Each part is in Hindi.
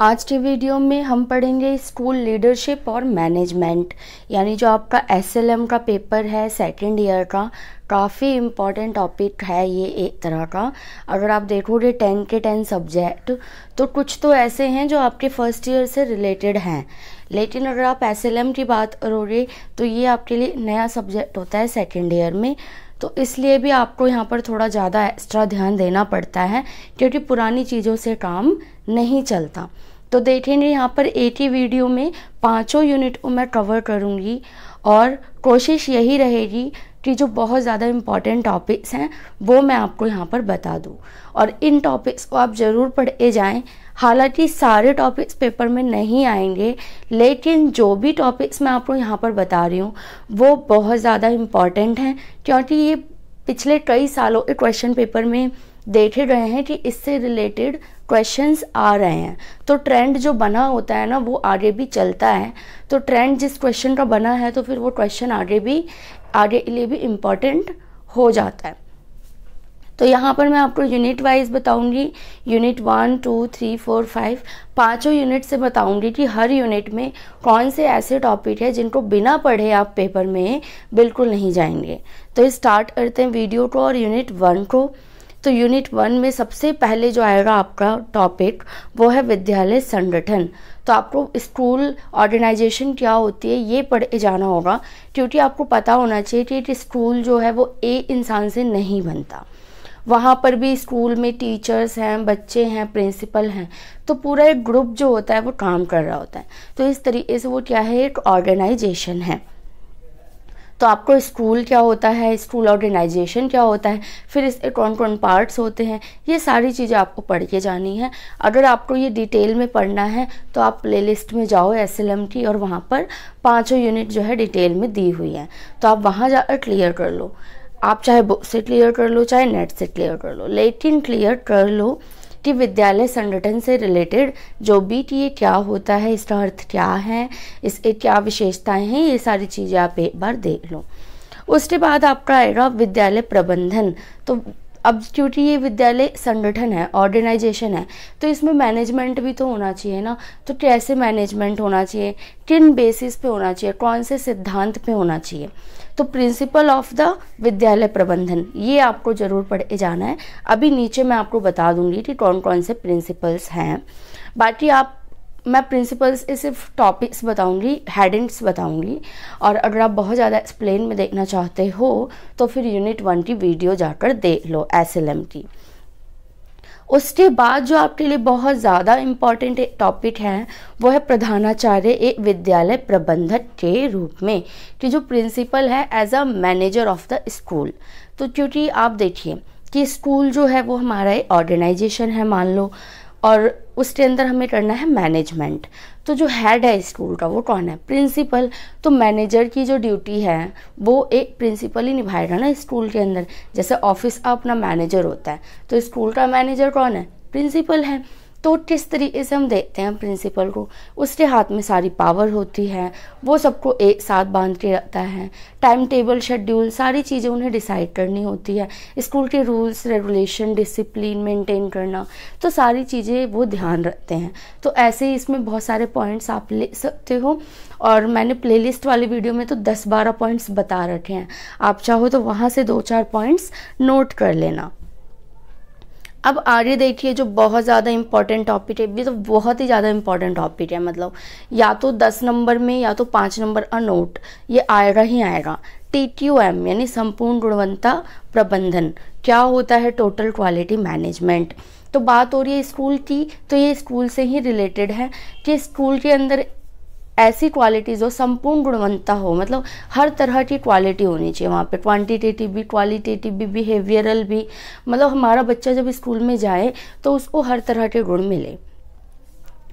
आज के वीडियो में हम पढ़ेंगे स्कूल लीडरशिप और मैनेजमेंट यानी जो आपका एस का पेपर है सेकेंड ईयर का काफ़ी इम्पॉर्टेंट टॉपिक है ये एक तरह का अगर आप देखोगे टेन के टेन सब्जेक्ट तो कुछ तो ऐसे हैं जो आपके फर्स्ट ईयर से रिलेटेड हैं लेकिन अगर आप एस की बात करोगे तो ये आपके लिए नया सब्जेक्ट होता है सेकेंड ईयर में तो इसलिए भी आपको यहाँ पर थोड़ा ज़्यादा एक्स्ट्रा ध्यान देना पड़ता है क्योंकि पुरानी चीज़ों से काम नहीं चलता तो देखेंगे यहाँ पर एक ही वीडियो में पांचों यूनिट को मैं कवर करूँगी और कोशिश यही रहेगी कि जो बहुत ज़्यादा इम्पॉर्टेंट टॉपिक्स हैं वो मैं आपको यहाँ पर बता दूँ और इन टॉपिक्स को आप ज़रूर पढ़े जाएँ हालांकि सारे टॉपिक्स पेपर में नहीं आएंगे लेकिन जो भी टॉपिक्स मैं आपको यहाँ पर बता रही हूँ वो बहुत ज़्यादा इम्पॉर्टेंट हैं क्योंकि ये पिछले कई सालों के क्वेश्चन पेपर में देखे रहे हैं कि इससे रिलेटेड क्वेश्चंस आ रहे हैं तो ट्रेंड जो बना होता है ना वो आगे भी चलता है तो ट्रेंड जिस क्वेश्चन का बना है तो फिर वो क्वेश्चन आगे भी आगे के लिए भी इम्पॉर्टेंट हो जाता है तो यहाँ पर मैं आपको यूनिट वाइज बताऊंगी unit one two three four five पाँचों यूनिट से बताऊंगी कि हर यूनिट में कौन से ऐसे टॉपिक है जिनको बिना पढ़े आप पेपर में बिल्कुल नहीं जाएंगे तो स्टार्ट करते हैं वीडियो को और यूनिट वन को तो यूनिट वन में सबसे पहले जो आएगा आपका टॉपिक वो है विद्यालय संगठन तो आपको स्कूल ऑर्गेनाइजेशन क्या होती है ये पढ़े जाना होगा क्योंकि आपको पता होना चाहिए कि स्कूल जो है वो ए इंसान से नहीं बनता वहाँ पर भी स्कूल में टीचर्स हैं बच्चे हैं प्रिंसिपल हैं तो पूरा एक ग्रुप जो होता है वो काम कर रहा होता है तो इस तरीके से वो क्या है एक ऑर्गेनाइजेशन है तो आपको स्क्रूल क्या होता है स्क्रूल ऑर्गेनाइजेशन क्या होता है फिर इसके कौन कौन पार्ट्स होते हैं ये सारी चीज़ें आपको पढ़ के जानी है अगर आपको ये डिटेल में पढ़ना है तो आप प्ले में जाओ एस की और वहाँ पर पाँचों यूनिट जो है डिटेल में दी हुई है तो आप वहाँ जाकर क्लियर कर लो आप चाहे बुक से क्लियर कर लो चाहे नेट से क्लियर कर लो लेकिन क्लियर कर लो कि विद्यालय संगठन से रिलेटेड जो भी टी ये क्या होता है इसका अर्थ क्या है इसके क्या विशेषताएं हैं ये सारी चीज़ें आप एक बार देख लो उसके बाद आपका आएगा विद्यालय प्रबंधन तो अब क्योंकि ये विद्यालय संगठन है ऑर्गेनाइजेशन है तो इसमें मैनेजमेंट भी तो होना चाहिए ना तो कैसे मैनेजमेंट होना चाहिए किन बेसिस पे होना चाहिए कौन से सिद्धांत पे होना चाहिए तो प्रिंसिपल ऑफ द विद्यालय प्रबंधन ये आपको ज़रूर पढ़े जाना है अभी नीचे मैं आपको बता दूंगी कि कौन कौन से प्रिंसिपल्स हैं बाकी आप मैं प्रिंसिपल्स से सिर्फ टॉपिक्स बताऊंगी हेडिंग्स बताऊंगी और अगर आप बहुत ज़्यादा एक्सप्लेन में देखना चाहते हो तो फिर यूनिट वन की वीडियो जाकर देख लो एस एल एम की उसके बाद जो आपके लिए बहुत ज़्यादा इम्पॉर्टेंट टॉपिक है वो है प्रधानाचार्य एक विद्यालय प्रबंधक के रूप में कि जो प्रिंसिपल है as a manager of the school तो क्योंकि आप देखिए कि स्कूल जो है वो हमारा एक ऑर्गेनाइजेशन है मान लो और उसके अंदर हमें करना है मैनेजमेंट तो जो हेड है स्कूल का वो कौन है प्रिंसिपल तो मैनेजर की जो ड्यूटी है वो एक प्रिंसिपल ही निभाएगा ना स्कूल के अंदर जैसे ऑफिस का अपना मैनेजर होता है तो स्कूल का मैनेजर कौन है प्रिंसिपल है तो किस तरीके से हम देखते हैं प्रिंसिपल को उसके हाथ में सारी पावर होती है वो सबको एक साथ बांध के रखता है टाइम टेबल शेड्यूल सारी चीज़ें उन्हें डिसाइड करनी होती है स्कूल के रूल्स रेगुलेशन डिसिप्लिन मेंटेन करना तो सारी चीज़ें वो ध्यान रखते हैं तो ऐसे ही इसमें बहुत सारे पॉइंट्स आप ले सकते हो और मैंने प्ले वाले वीडियो में तो दस बारह पॉइंट्स बता रखे हैं आप चाहो तो वहाँ से दो चार पॉइंट्स नोट कर लेना अब आगे देखिए जो बहुत ज़्यादा इंपॉर्टेंट टॉपिक है ये तो बहुत ही ज़्यादा इंपॉर्टेंट टॉपिक है मतलब या तो दस नंबर में या तो पाँच नंबर अ नोट ये आएगा ही आएगा टी क्यू एम यानी संपूर्ण गुणवत्ता प्रबंधन क्या होता है टोटल क्वालिटी मैनेजमेंट तो बात हो रही है स्कूल की तो ये स्कूल से ही रिलेटेड है कि स्कूल के अंदर ऐसी क्वालिटीज़ हो संपूर्ण गुणवत्ता हो मतलब हर तरह की क्वालिटी होनी चाहिए वहाँ पे क्वांटिटेटिव भी क्वालिटेटिव भी बिहेवियरल भी मतलब हमारा बच्चा जब स्कूल में जाए तो उसको हर तरह के गुण मिले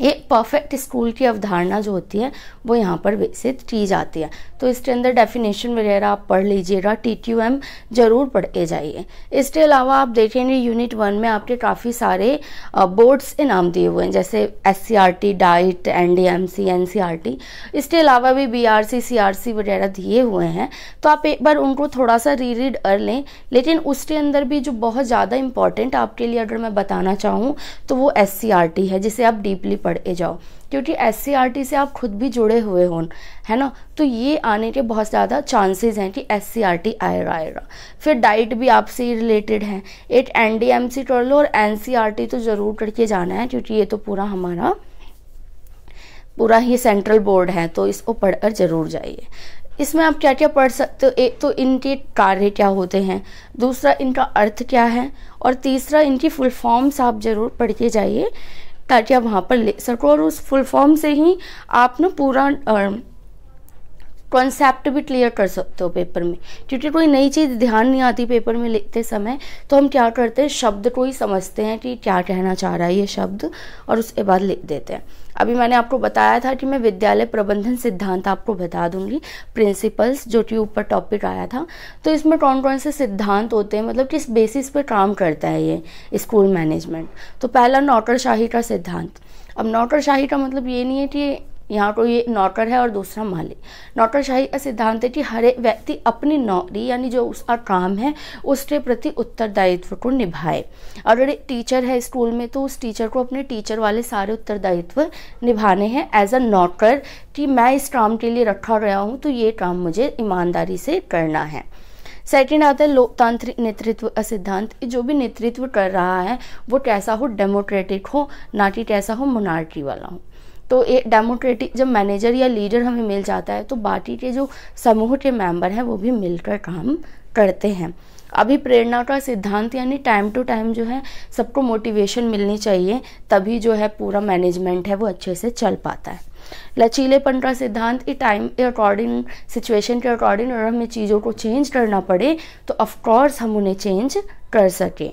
ये परफेक्ट स्कूल की अवधारणा जो होती है वो यहाँ पर विकसित की जाती है तो इसके अंदर डेफिनेशन वगैरह आप पढ़ लीजिएगा टी टी एम जरूर पढ़े जाइए इसके अलावा आप देखेंगे यूनिट वन में आपके काफ़ी सारे बोर्ड्स के नाम दिए हुए हैं जैसे S C R T DIET N D M C N C R T इसके अलावा भी B R C C R C वगैरह दिए हुए हैं तो आप एक बार उनको थोड़ा सा री रीड कर लें लेकिन उसके अंदर भी जो बहुत ज़्यादा इंपॉर्टेंट आपके लिए अगर मैं बताना चाहूँ तो वो एस सी आर टी है जिसे आप डीपली पढ़े जाओ क्योंकि एस से आप खुद भी जुड़े हुए हों है ना तो ये आने के बहुत ज़्यादा चांसेस हैं कि एस सी आएगा आएगा फिर डाइट भी आपसे ही रिलेटेड है एक एन कर लो और एन तो ज़रूर करके जाना है क्योंकि ये तो पूरा हमारा पूरा ही सेंट्रल बोर्ड है तो इसको पढ़कर ज़रूर जाइए इसमें आप क्या क्या पढ़ सकते हो एक तो इनके कार्य क्या होते हैं दूसरा इनका अर्थ क्या है और तीसरा इनकी फुल फॉर्म्स आप ज़रूर पढ़ के जाइए ताकि आप वहाँ पर ले सको और उस फुल फॉर्म से ही आप ना पूरा कॉन्सेप्ट भी क्लियर कर सकते हो पेपर में क्योंकि कोई नई चीज़ ध्यान नहीं आती पेपर में लिखते समय तो हम क्या करते हैं शब्द को ही समझते हैं कि क्या कहना चाह रहा है ये शब्द और उसके बाद लिख देते हैं अभी मैंने आपको बताया था कि मैं विद्यालय प्रबंधन सिद्धांत आपको बता दूंगी प्रिंसिपल्स जो कि ऊपर टॉपिक आया था तो इसमें कौन कौन से सिद्धांत होते हैं मतलब किस बेसिस पर काम करता है ये स्कूल मैनेजमेंट तो पहला नौकरशाही का सिद्धांत अब नौकरशाही का मतलब ये नहीं है कि यहाँ पर ये नौकर है और दूसरा मालिक नौकरशाही का सिद्धांत है कि हर एक व्यक्ति अपनी नौकरी यानी जो उसका काम है उसके प्रति उत्तरदायित्व को निभाए अगर एक टीचर है स्कूल में तो उस टीचर को अपने टीचर वाले सारे उत्तरदायित्व निभाने हैं एज अ नौकर कि मैं इस काम के लिए रखा गया हूँ तो ये काम मुझे ईमानदारी से करना है सेकेंड आता है लोकतांत्रिक नेतृत्व का सिद्धांत जो भी नेतृत्व कर रहा है वो कैसा हो डेमोक्रेटिक हो ना कि कैसा हो मोनार्की वाला हो तो ये डेमोक्रेटिक जब मैनेजर या लीडर हमें मिल जाता है तो पार्टी के जो समूह के मेंबर हैं वो भी मिलकर काम करते हैं अभी प्रेरणा का सिद्धांत यानी टाइम टू टाइम जो है सबको मोटिवेशन मिलनी चाहिए तभी जो है पूरा मैनेजमेंट है वो अच्छे से चल पाता है लचीलेपन का सिद्धांत ये टाइम के अकॉर्डिंग सिचुएशन के अकॉर्डिंग अगर हमें चीज़ों को चेंज करना पड़े तो ऑफकोर्स हम उन्हें चेंज कर सकें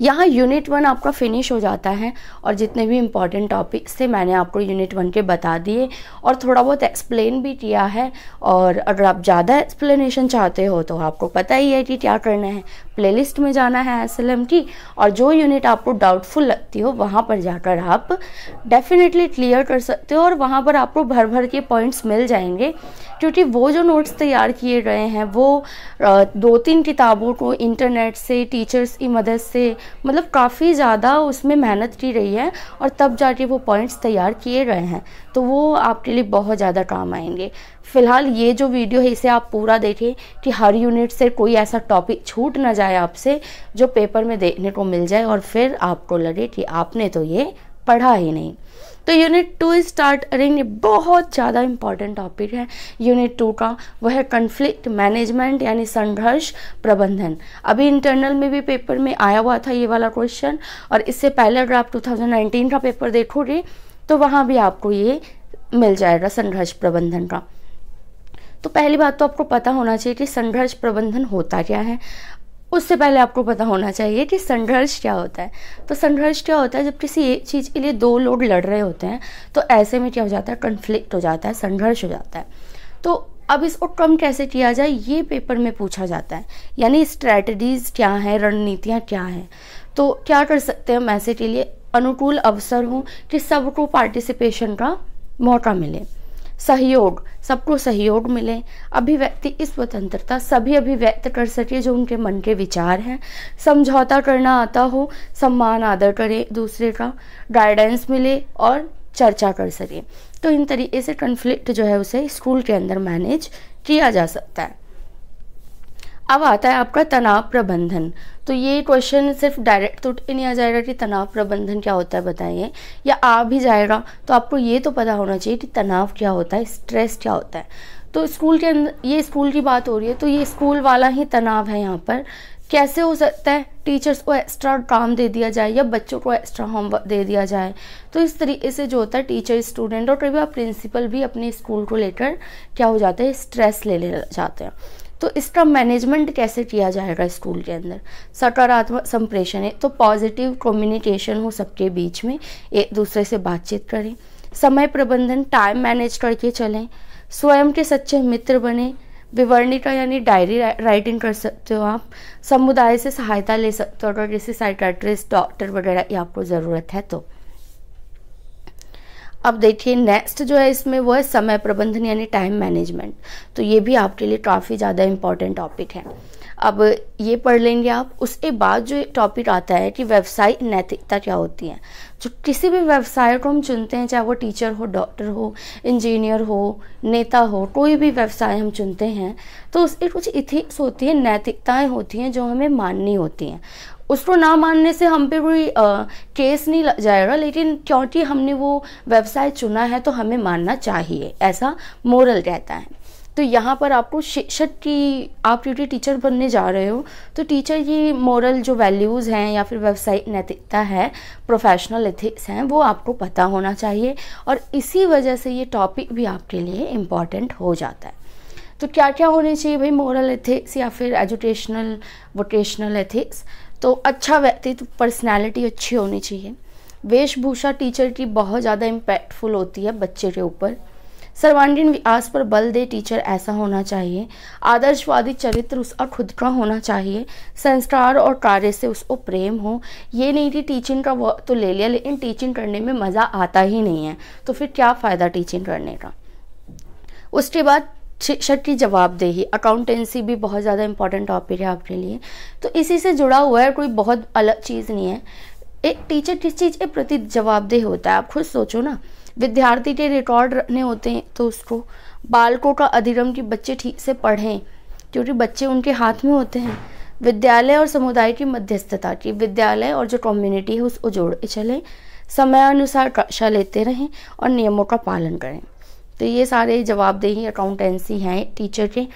यहाँ यूनिट वन आपका फिनिश हो जाता है और जितने भी इम्पॉर्टेंट टॉपिक्स थे मैंने आपको यूनिट वन के बता दिए और थोड़ा बहुत एक्सप्लेन भी किया है और अगर आप ज़्यादा एक्सप्लेनेशन चाहते हो तो आपको पता ही है कि क्या करना है प्लेलिस्ट में जाना है एम की और जो यूनिट आपको डाउटफुल लगती हो वहाँ पर जाकर आप डेफिनेटली क्लियर कर सकते हो और वहाँ पर आपको भर भर के पॉइंट्स मिल जाएंगे क्योंकि वो जो नोट्स तैयार किए गए हैं वो दो तीन किताबों को इंटरनेट से टीचर्स की मदद से मतलब काफ़ी ज़्यादा उसमें मेहनत की रही है और तब जाके वो पॉइंट्स तैयार किए गए हैं तो वो आपके लिए बहुत ज़्यादा काम आएंगे फ़िलहाल ये जो वीडियो है इसे आप पूरा देखें कि हर यूनिट से कोई ऐसा टॉपिक छूट ना जाए जाए आपसे जो पेपर में देखने को मिल जाए और फिर आपको लगे कि आपने तो ये पढ़ा ही नहीं तो यूनिट टू स्टार्ट ये बहुत ज़्यादा इंपॉर्टेंट टॉपिक है यूनिट टू का वह है कन्फ्लिक्ट मैनेजमेंट यानी संघर्ष प्रबंधन अभी इंटरनल में भी पेपर में आया हुआ था ये वाला क्वेश्चन और इससे पहले अगर आप 2019 का पेपर देखोगे तो वहाँ भी आपको ये मिल जाएगा संघर्ष प्रबंधन का तो पहली बात तो आपको पता होना चाहिए कि संघर्ष प्रबंधन होता क्या है उससे पहले आपको पता होना चाहिए कि संघर्ष क्या होता है तो संघर्ष क्या होता है जब किसी एक चीज़ के लिए दो लोग लड़ रहे होते हैं तो ऐसे में क्या हो जाता है कन्फ्लिक्ट हो जाता है संघर्ष हो जाता है तो अब इसको कम कैसे किया जाए ये पेपर में पूछा जाता है यानी स्ट्रैटेजीज क्या हैं रणनीतियाँ क्या हैं तो क्या कर सकते हैं मैसेज ऐसे के लिए अनुकूल अवसर हों कि सबको पार्टिसिपेशन का मौका मिले सहयोग सबको सहयोग मिले अभिव्यक्ति इस स्वतंत्रता सभी अभिव्यक्त कर सके जो उनके मन के विचार हैं समझौता करना आता हो सम्मान आदर करे दूसरे का गाइडेंस मिले और चर्चा कर सके तो इन तरीके से कन्फ्लिक्ट जो है उसे स्कूल के अंदर मैनेज किया जा सकता है अब आता है आपका तनाव प्रबंधन तो ये क्वेश्चन सिर्फ डायरेक्ट तो नहीं आ जाएगा कि तनाव प्रबंधन क्या होता है बताइए या आ भी जाएगा तो आपको ये तो पता होना चाहिए कि तनाव क्या होता है स्ट्रेस क्या होता है तो स्कूल के अंदर ये स्कूल की बात हो रही है तो ये स्कूल वाला ही तनाव है यहाँ पर कैसे हो सकता है टीचर्स को एक्स्ट्रा काम दे दिया जाए या बच्चों को एक्स्ट्रा होमवर्क दे दिया जाए तो इस तरीके से जो होता है टीचर स्टूडेंट और कभी प्रिंसिपल भी अपने स्कूल को लेकर क्या हो जाते हैं स्ट्रेस ले ले जाते हैं तो इसका मैनेजमेंट कैसे किया जाएगा स्कूल के अंदर सकारात्मक संप्रेषण है तो पॉजिटिव कम्युनिकेशन हो सबके बीच में एक दूसरे से बातचीत करें समय प्रबंधन टाइम मैनेज करके चलें स्वयं के सच्चे मित्र बने विवरणिका यानी डायरी राइटिंग कर सकते हो आप समुदाय से सहायता ले सकते हो अगर जैसे साइकाट्रिस्ट डॉक्टर वगैरह की आपको ज़रूरत है तो अब देखिए नेक्स्ट जो है इसमें वो है समय प्रबंधन यानी टाइम मैनेजमेंट तो ये भी आपके लिए काफ़ी ज़्यादा इम्पॉर्टेंट टॉपिक है अब ये पढ़ लेंगे आप उसके बाद जो टॉपिक आता है कि व्यवसाय नैतिकता क्या होती है जो किसी भी व्यवसाय को हम चुनते हैं चाहे वो टीचर हो डॉक्टर हो इंजीनियर हो नेता हो कोई भी व्यवसाय हम चुनते हैं तो उसके कुछ इथिक्स होती हैं नैतिकताएं होती हैं जो हमें माननी होती हैं उसको ना मानने से हम पे कोई केस नहीं जाएगा लेकिन क्योंकि हमने वो व्यवसाय चुना है तो हमें मानना चाहिए ऐसा मोरल कहता है तो यहाँ पर आपको शिक्षक की आप क्योंकि टीचर बनने जा रहे हो तो टीचर की मॉरल जो वैल्यूज़ हैं या फिर व्यवसायिक नैतिकता है प्रोफेशनल एथिक्स हैं वो आपको पता होना चाहिए और इसी वजह से ये टॉपिक भी आपके लिए इम्पॉर्टेंट हो जाता है तो क्या क्या होने चाहिए भाई मॉरल एथिक्स या फिर एजुकेशनल वोकेशनल एथिक्स तो अच्छा व्यक्तित्व तो पर्सनैलिटी अच्छी होनी चाहिए वेशभूषा टीचर की बहुत ज़्यादा इम्पैक्टफुल होती है बच्चे के ऊपर सर्वांगीण विकास पर बल दे टीचर ऐसा होना चाहिए आदर्शवादी चरित्र उसका खुद का होना चाहिए संस्कार और कार्य से उसको प्रेम हो ये नहीं कि टीचिंग का वर्क तो ले लिया लेकिन टीचिंग करने में मज़ा आता ही नहीं है तो फिर क्या फ़ायदा टीचिंग करने का उसके बाद शिक्षक की जवाबदेही अकाउंटेंसी भी बहुत ज़्यादा इंपॉर्टेंट टॉपिक है आपके लिए तो इसी से जुड़ा हुआ है कोई बहुत अलग चीज़ नहीं है एक टीचर किस चीज़ के प्रति जवाबदेह होता है आप खुद सोचो ना विद्यार्थी के रिकॉर्ड रखने होते हैं तो उसको बालकों का अधिगम कि बच्चे ठीक से पढ़ें क्योंकि बच्चे उनके हाथ में होते हैं विद्यालय और समुदाय की मध्यस्थता की विद्यालय और जो कम्युनिटी है उसको जोड़ चलें समय अनुसार कक्षा लेते रहें और नियमों का पालन करें तो ये सारे जवाबदेही अकाउंटेंसी हैं टीचर के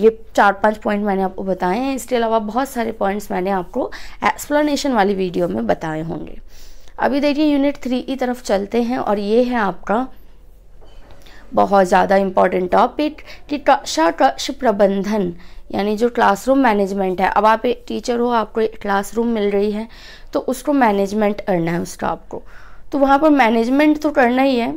ये चार पांच पॉइंट मैंने आपको बताए हैं इसके अलावा बहुत सारे पॉइंट्स मैंने आपको एक्सप्लेनेशन वाली वीडियो में बताए होंगे अभी देखिए यूनिट थ्री की तरफ चलते हैं और ये है आपका बहुत ज़्यादा इम्पॉर्टेंट टॉपिक कि कक्षा कक्ष प्रबंधन यानी जो क्लासरूम मैनेजमेंट है अब आप एक टीचर हो आपको एक क्लासरूम मिल रही है तो उसको मैनेजमेंट करना है उसका आपको तो वहाँ पर मैनेजमेंट तो करना ही है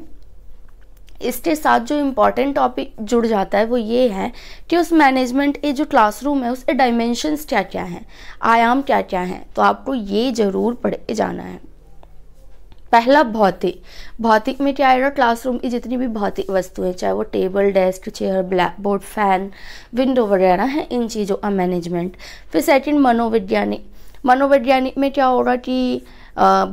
इसके साथ जो इम्पॉर्टेंट टॉपिक जुड़ जाता है वो ये है कि उस मैनेजमेंट के जो क्लासरूम है उसके डायमेंशंस क्या क्या हैं आयाम क्या क्या हैं तो आपको ये ज़रूर पढ़े जाना है पहला भौतिक भौतिक में क्या आएगा क्लासरूम की जितनी भी भौतिक वस्तुएं चाहे वो table desk chair black board fan window वगैरह हैं इन चीज़ों का मैनेजमेंट फिर सेकंड मनोवैज्ञानिक मनोवैज्ञानिक में क्या हो रहा कि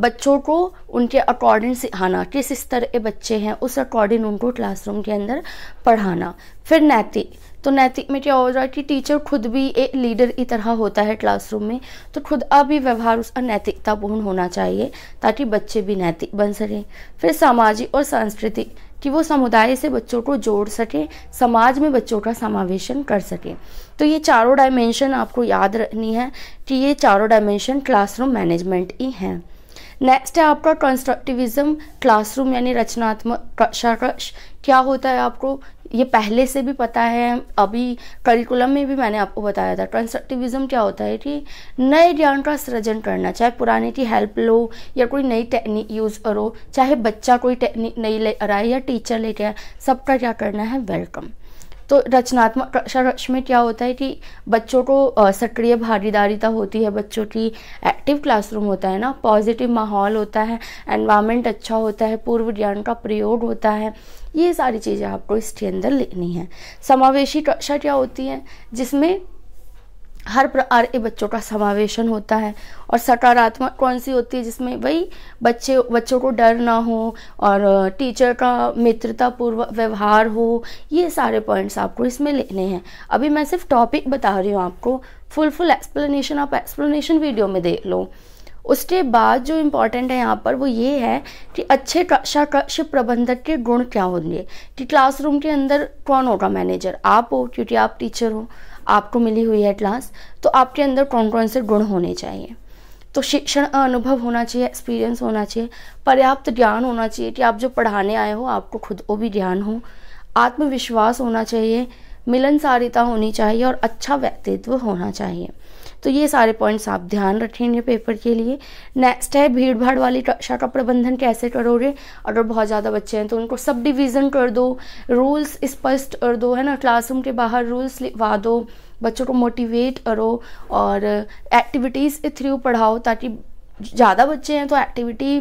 बच्चों को उनके अकॉर्डिंग सिखाना हाँ किस स्तर के बच्चे हैं उस अकॉर्डिंग उनको क्लासरूम के अंदर पढ़ाना फिर नैतिक तो नैतिक में क्या हो रहा है कि टीचर खुद भी एक लीडर की तरह होता है क्लासरूम में तो खुद अब भी व्यवहार उसका नैतिकतापूर्ण होना चाहिए ताकि बच्चे भी नैतिक बन सकें फिर सामाजिक और सांस्कृतिक कि वो समुदाय से बच्चों को जोड़ सकें समाज में बच्चों का समावेशन कर सकें तो ये चारों डायमेंशन आपको याद रखनी है कि ये चारों डायमेंशन क्लासरूम मैनेजमेंट ही हैं नेक्स्ट है आपका कंस्ट्रक्टिविज्म क्लासरूम यानी रचनात्मक कक्षा क्या होता है आपको ये पहले से भी पता है अभी करिकुलम में भी मैंने आपको बताया था कंस्ट्रक्टिविज़म क्या होता है कि नए ज्ञान का सृजन करना चाहे पुराने की हेल्प लो या कोई नई टेक्निक यूज़ करो चाहे बच्चा कोई टेक्निक नई ले रहा है या टीचर लेके आए सबका क्या करना है वेलकम तो रचनात्मक कक्षा में क्या होता है कि बच्चों को सक्रिय भागीदारिता होती है बच्चों की एक्टिव क्लासरूम होता है ना पॉजिटिव माहौल होता है एनवायरमेंट अच्छा होता है पूर्व ज्ञान का प्रयोग होता है ये सारी चीज़ें आपको इसके अंदर लेनी है समावेशी कक्षा क्या होती है जिसमें हर प्रकार के बच्चों का समावेशन होता है और सकारात्मक कौन सी होती है जिसमें वही बच्चे बच्चों को डर ना हो और टीचर का मित्रतापूर्वक व्यवहार हो ये सारे पॉइंट्स आपको इसमें लेने हैं अभी मैं सिर्फ टॉपिक बता रही हूँ आपको फुल फुल एक्सप्लेनेशन आप एक्सप्लेनेशन वीडियो में देख लो उसके बाद जो इम्पॉर्टेंट है यहाँ पर वो ये है कि अच्छे कक्षा कक्ष प्रबंधक के गुण क्या होंगे कि क्लासरूम के अंदर कौन होगा मैनेजर आप हो क्योंकि आप टीचर हो आपको मिली हुई है क्लास तो आपके अंदर कौन कौन से गुण होने चाहिए तो शिक्षण अनुभव होना चाहिए एक्सपीरियंस होना चाहिए पर्याप्त ज्ञान होना चाहिए कि आप जो पढ़ाने आए हो आपको खुद को भी ज्ञान हो आत्मविश्वास होना चाहिए मिलनसारिता होनी चाहिए और अच्छा व्यक्तित्व होना चाहिए तो ये सारे पॉइंट्स आप ध्यान रखेंगे पेपर के लिए नेक्स्ट है भीड़ भाड़ वाली कक्षा का प्रबंधन कैसे करोगे अगर बहुत ज़्यादा बच्चे हैं तो उनको सब डिविज़न कर दो रूल्स स्पष्ट कर दो है ना क्लासरूम के बाहर रूल्स लिखवा दो बच्चों को मोटिवेट करो और एक्टिविटीज़ के थ्रू पढ़ाओ ताकि ज़्यादा बच्चे हैं तो एक्टिविटी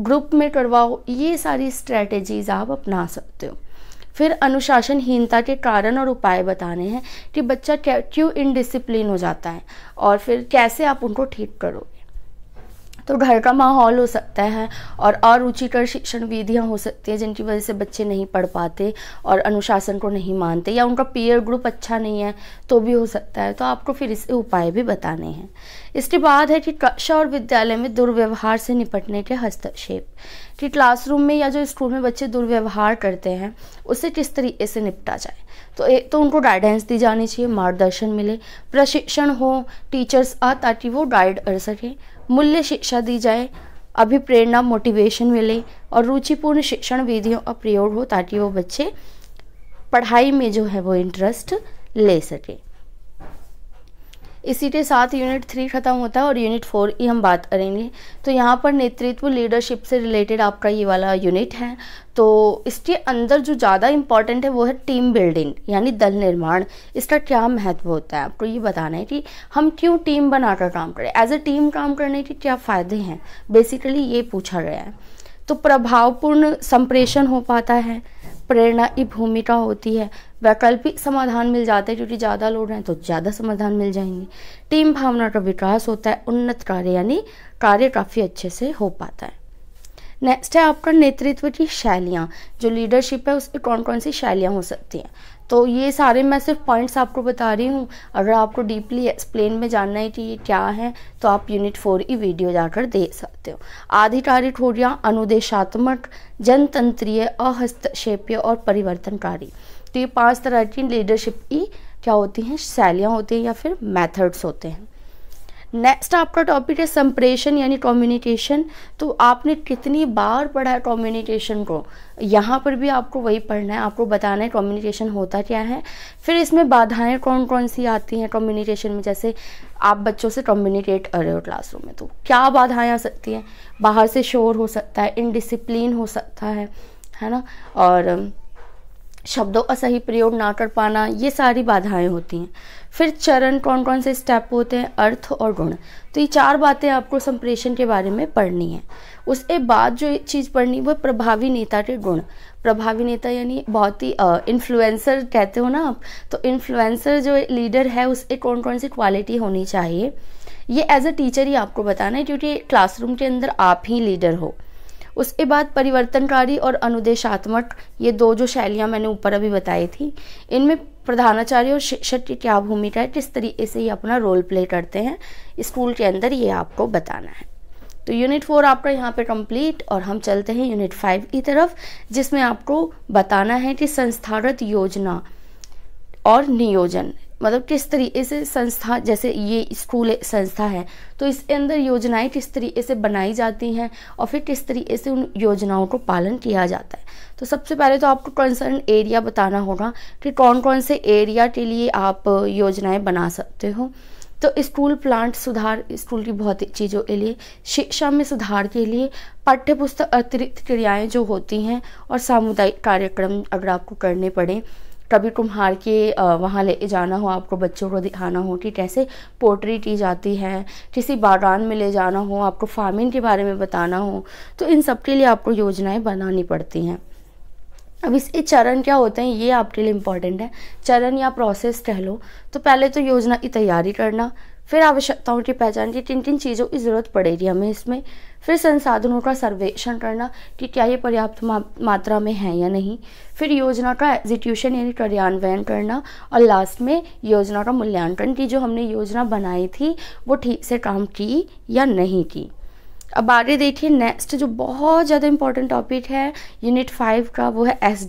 ग्रुप में करवाओ ये सारी स्ट्रेटजीज़ आप अपना सकते हो फिर अनुशासनहीनता के कारण और उपाय बताने हैं कि बच्चा क्यों इनडिसिप्लिन हो जाता है और फिर कैसे आप उनको ठीक करोगे तो घर का माहौल हो सकता है और अरुचिकर शिक्षण विधियाँ हो सकती हैं जिनकी वजह से बच्चे नहीं पढ़ पाते और अनुशासन को नहीं मानते या उनका पीयर ग्रुप अच्छा नहीं है तो भी हो सकता है तो आपको फिर इसके उपाय भी बताने हैं इसके बाद है कि कक्षा और विद्यालय में दुर्व्यवहार से निपटने के हस्तक्षेप कि क्लासरूम में या जो स्कूल में बच्चे दुर्व्यवहार करते हैं उसे किस तरीके से निपटा जाए तो एक तो उनको गाइडेंस दी जानी चाहिए मार्गदर्शन मिले प्रशिक्षण हो टीचर्स आ ताकि वो गाइड कर सकें मूल्य शिक्षा दी जाए अभिप्रेरणा मोटिवेशन मिले और रुचिपूर्ण शिक्षण विधियों का प्रयोग हो ताकि वो बच्चे पढ़ाई में जो है वो इंटरेस्ट ले सकें इसी के साथ यूनिट थ्री ख़त्म होता है और यूनिट फोर की हम बात करेंगे तो यहाँ पर नेतृत्व लीडरशिप से रिलेटेड आपका ये वाला यूनिट है तो इसके अंदर जो ज़्यादा इम्पॉर्टेंट है वो है टीम बिल्डिंग यानी दल निर्माण इसका क्या महत्व होता है आपको ये बताना है कि हम क्यों टीम बनाकर काम करें एज ए टीम काम करने के क्या फ़ायदे हैं बेसिकली ये पूछा गया है तो प्रभावपूर्ण संप्रेषण हो पाता है प्रेरणा की भूमिका होती है वैकल्पिक समाधान मिल जाते हैं क्योंकि ज़्यादा लोग हैं तो ज़्यादा समाधान मिल जाएंगे टीम भावना का विकास होता है उन्नत कार्य यानी कार्य काफ़ी अच्छे से हो पाता है नेक्स्ट है आपका नेतृत्व की शैलियाँ जो लीडरशिप है उसकी कौन कौन सी शैलियाँ हो सकती हैं तो ये सारे मैं सिर्फ पॉइंट्स आपको बता रही हूँ अगर आपको डीपली एक्सप्लेन में जानना है कि ये क्या है तो आप यूनिट फोर की वीडियो जाकर देख सकते हो आधिकारिक हो गया अनुदेशात्मक जनतंत्रीय अहस्तक्षेपीय और परिवर्तनकारी तो ये पांच तरह की लीडरशिप की क्या होती हैं शैलियाँ होती हैं या फिर मेथड्स होते हैं नेक्स्ट आपका टॉपिक है संप्रेषण यानी कम्युनिकेशन तो आपने कितनी बार पढ़ा है कम्युनिकेशन को यहाँ पर भी आपको वही पढ़ना है आपको बताना है कम्युनिकेशन होता क्या है फिर इसमें बाधाएं कौन कौन सी आती हैं कम्युनिकेशन में जैसे आप बच्चों से कम्युनिकेट कर रहे हो क्लासरूम में तो क्या बाधाएँ आ सकती हैं बाहर से शोर हो सकता है इनडिसिप्लिन हो सकता है है ना और शब्दों का सही प्रयोग ना कर पाना ये सारी बाधाएं होती हैं फिर चरण कौन कौन से स्टेप होते हैं अर्थ और गुण तो ये चार बातें आपको संप्रेषण के बारे में पढ़नी है उसके बाद जो चीज़ पढ़नी वो प्रभावी नेता के गुण प्रभावी नेता यानी बहुत ही इन्फ्लुएंसर कहते हो ना आप तो इन्फ्लुएंसर जो लीडर है उसके कौन कौन सी क्वालिटी होनी चाहिए ये एज अ टीचर ही आपको बताना है क्योंकि क्लासरूम के अंदर आप ही लीडर हो उसके बाद परिवर्तनकारी और अनुदेशात्मक ये दो जो शैलियाँ मैंने ऊपर अभी बताई थी इनमें प्रधानाचार्य और शिक्षक की क्या भूमिका है किस तरीके से ये अपना रोल प्ले करते हैं स्कूल के अंदर ये आपको बताना है तो यूनिट फोर आपका यहाँ पे कंप्लीट और हम चलते हैं यूनिट फाइव की तरफ जिसमें आपको बताना है कि संस्थागत योजना और नियोजन मतलब किस तरीके से संस्था जैसे ये स्कूल संस्था है तो इसके अंदर योजनाएं किस तरीके से बनाई जाती हैं और फिर किस तरीके से उन योजनाओं को पालन किया जाता है तो सबसे पहले तो आपको कंसर्न एरिया बताना होगा कि कौन कौन से एरिया के लिए आप योजनाएं बना सकते हो तो स्कूल प्लांट सुधार स्कूल की ही चीज़ों के लिए शिक्षा में सुधार के लिए पाठ्य पुस्तक अतिरिक्त क्रियाएँ जो होती हैं और सामुदायिक कार्यक्रम अगर आपको करने पड़े कभी कुम्हार के वहाँ ले जाना हो आपको बच्चों को दिखाना हो कि कैसे पोट्री की जाती है किसी बागान में ले जाना हो आपको फार्मिंग के बारे में बताना हो तो इन सब के लिए आपको योजनाएं बनानी पड़ती हैं अब इसके चरण क्या होते हैं ये आपके लिए इम्पॉर्टेंट है चरण या प्रोसेस कह लो तो पहले तो योजना की तैयारी करना फिर आवश्यकताओं की पहचान की किन किन चीज़ों की ज़रूरत पड़ेगी हमें इसमें फिर संसाधनों का सर्वेक्षण करना कि क्या ये पर्याप्त मा, मात्रा में है या नहीं फिर योजना का एग्जीक्यूशन यानी कार्यान्वयन करना और लास्ट में योजना का मूल्यांकन की जो हमने योजना बनाई थी वो ठीक से काम की या नहीं की अब आगे देखिए नेक्स्ट जो बहुत ज़्यादा इम्पोर्टेंट टॉपिक है यूनिट फाइव का वो है एस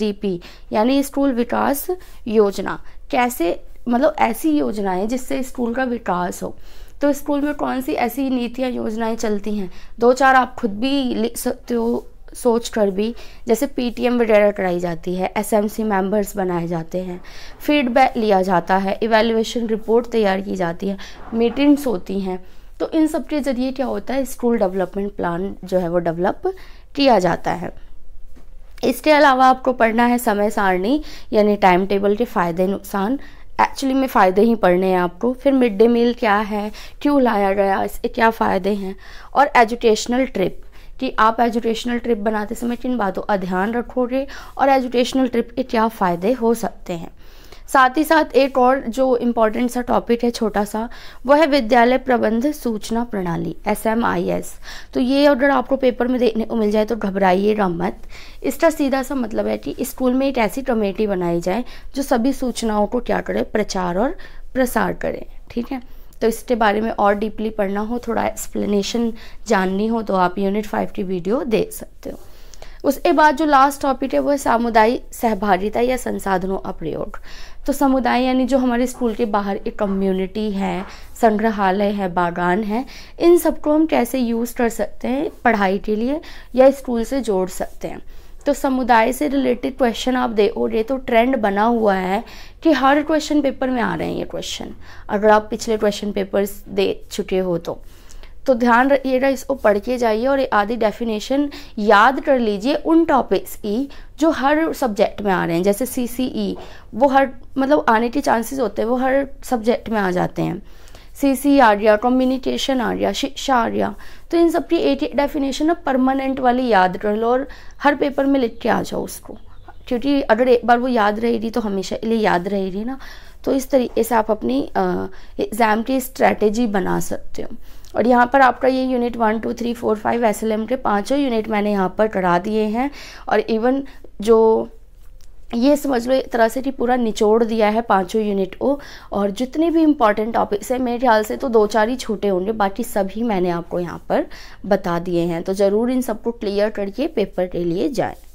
यानी स्कूल विकास योजना कैसे मतलब ऐसी योजनाएं जिससे स्कूल का विकास हो तो स्कूल में कौन सी ऐसी नीतियाँ योजनाएँ चलती हैं दो चार आप खुद भी सकते हो सोच कर भी जैसे पीटीएम वगैरह कराई जाती है एसएमसी मेंबर्स बनाए जाते हैं फीडबैक लिया जाता है इवेल्यूशन रिपोर्ट तैयार की जाती है मीटिंग्स होती हैं तो इन सब के ज़रिए क्या होता है स्कूल डेवलपमेंट प्लान जो है वो डेवलप किया जाता है इसके अलावा आपको पढ़ना है समय सारणी यानी टाइम टेबल के फ़ायदे नुकसान एक्चुअली में फ़ायदे ही पढ़ने हैं आपको फिर मिड डे मील क्या है क्यों लाया गया इसके क्या फ़ायदे हैं और एजुकेशनल ट्रिप कि आप एजुकेशनल ट्रिप बनाते समय किन बातों का ध्यान रखोगे और एजुकेशनल ट्रिप के क्या फ़ायदे हो सकते हैं साथ ही साथ एक और जो इम्पोर्टेंट सा टॉपिक है छोटा सा वो है विद्यालय प्रबंध सूचना प्रणाली एस एम आई एस तो ये ऑर्डर आपको पेपर में देखने को मिल जाए तो घबराइए मत इसका सीधा सा मतलब है कि स्कूल में एक ऐसी कमेटी बनाई जाए जो सभी सूचनाओं को क्या करे प्रचार और प्रसार करें ठीक है तो इसके बारे में और डीपली पढ़ना हो थोड़ा एक्सप्लेनेशन जाननी हो तो आप यूनिट फाइव की वीडियो देख सकते हो उसके बाद जो लास्ट टॉपिक है वो है सामुदायिक सहभागिता या संसाधनों का प्रयोग तो समुदाय यानी जो हमारे स्कूल के बाहर एक कम्युनिटी है संग्रहालय है बागान है इन सबको हम कैसे यूज़ कर सकते हैं पढ़ाई के लिए या स्कूल से जोड़ सकते हैं तो समुदाय से रिलेटेड क्वेश्चन आप देखोगे तो ट्रेंड बना हुआ है कि हर क्वेश्चन पेपर में आ रहे हैं ये क्वेश्चन अगर आप पिछले क्वेश्चन पेपर्स दे चुके हो तो तो ध्यान रखिएगा इसको पढ़ के जाइए और आधी डेफिनेशन याद कर लीजिए उन टॉपिक्स की जो हर सब्जेक्ट में आ रहे हैं जैसे सी सी ई वो हर मतलब आने के चांसेस होते हैं वो हर सब्जेक्ट में आ जाते हैं सी सी e आ रिया कम्युनिकेशन आ रिया शिक्षा आ रिया तो इन सब की एक डेफिनेशन ना परमानेंट वाली याद कर लो और हर पेपर में लिख के आ जाओ उसको क्योंकि अगर एक बार वो याद रहेगी तो हमेशा लिए याद रहेगी ना तो इस तरीके से आप अपनी एग्ज़ाम की स्ट्रैटेजी बना सकते हो और यहाँ पर आपका ये unit one two three four five एस के पाँचों यूनिट मैंने यहाँ पर करा दिए हैं और इवन जो ये समझ लो एक तरह से कि पूरा निचोड़ दिया है पांचों यूनिट को और जितने भी इम्पॉर्टेंट टॉपिक्स हैं मेरे ख्याल से तो दो चार ही छूटे होंगे बाकी सभी मैंने आपको यहाँ पर बता दिए हैं तो ज़रूर इन सबको क्लियर करके पेपर के लिए जाएं